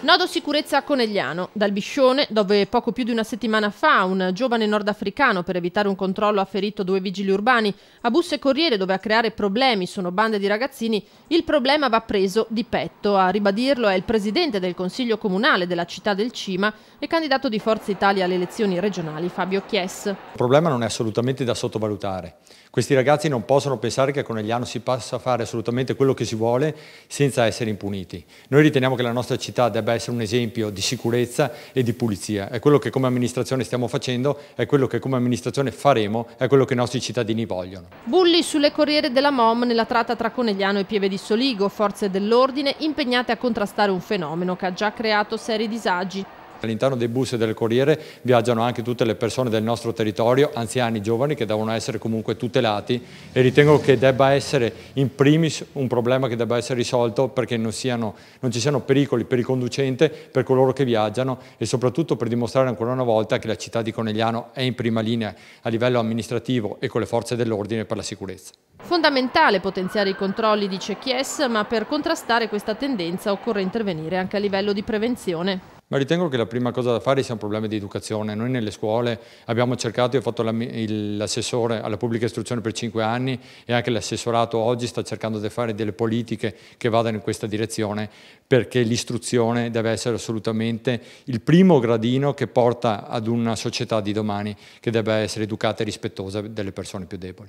Nodo sicurezza a Conegliano, dal Biscione, dove poco più di una settimana fa un giovane nordafricano per evitare un controllo ha ferito due vigili urbani, a bus e Corriere dove a creare problemi sono bande di ragazzini, il problema va preso di petto. A ribadirlo è il presidente del Consiglio Comunale della città del Cima e candidato di Forza Italia alle elezioni regionali, Fabio Chies. Il problema non è assolutamente da sottovalutare. Questi ragazzi non possono pensare che a Conegliano si possa fare assolutamente quello che si vuole senza essere impuniti. Noi riteniamo che la nostra città debba debba essere un esempio di sicurezza e di pulizia. È quello che come amministrazione stiamo facendo, è quello che come amministrazione faremo, è quello che i nostri cittadini vogliono. Bulli sulle corriere della MOM nella tratta tra Conegliano e Pieve di Soligo, forze dell'ordine impegnate a contrastare un fenomeno che ha già creato seri disagi. All'interno dei bus e del Corriere viaggiano anche tutte le persone del nostro territorio, anziani, giovani, che devono essere comunque tutelati e ritengo che debba essere in primis un problema che debba essere risolto perché non, siano, non ci siano pericoli per il conducente, per coloro che viaggiano e soprattutto per dimostrare ancora una volta che la città di Conegliano è in prima linea a livello amministrativo e con le forze dell'ordine per la sicurezza. Fondamentale potenziare i controlli dice Chies, ma per contrastare questa tendenza occorre intervenire anche a livello di prevenzione. Ma ritengo che la prima cosa da fare sia un problema di educazione. Noi nelle scuole abbiamo cercato, io ho fatto l'assessore alla pubblica istruzione per cinque anni e anche l'assessorato oggi sta cercando di fare delle politiche che vadano in questa direzione perché l'istruzione deve essere assolutamente il primo gradino che porta ad una società di domani che debba essere educata e rispettosa delle persone più deboli.